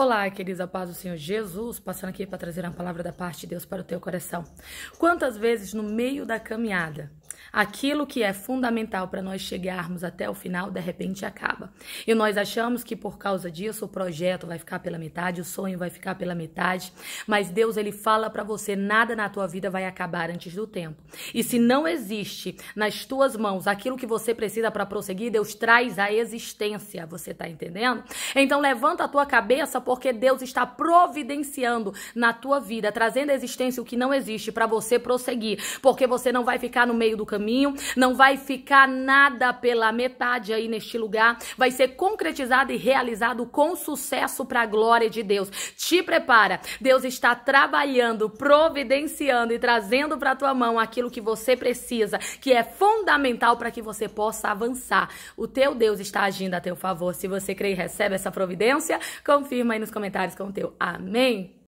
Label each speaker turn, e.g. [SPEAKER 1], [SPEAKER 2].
[SPEAKER 1] Olá, queridos, a paz do Senhor Jesus, passando aqui para trazer a palavra da parte de Deus para o teu coração. Quantas vezes no meio da caminhada Aquilo que é fundamental para nós chegarmos até o final, de repente acaba. E nós achamos que por causa disso o projeto vai ficar pela metade, o sonho vai ficar pela metade, mas Deus ele fala para você, nada na tua vida vai acabar antes do tempo. E se não existe nas tuas mãos aquilo que você precisa para prosseguir, Deus traz a existência, você tá entendendo? Então levanta a tua cabeça porque Deus está providenciando na tua vida, trazendo à existência o que não existe para você prosseguir, porque você não vai ficar no meio do caminho caminho, não vai ficar nada pela metade aí neste lugar, vai ser concretizado e realizado com sucesso para a glória de Deus. Te prepara, Deus está trabalhando, providenciando e trazendo para tua mão aquilo que você precisa, que é fundamental para que você possa avançar. O teu Deus está agindo a teu favor. Se você crê e recebe essa providência, confirma aí nos comentários com o teu amém.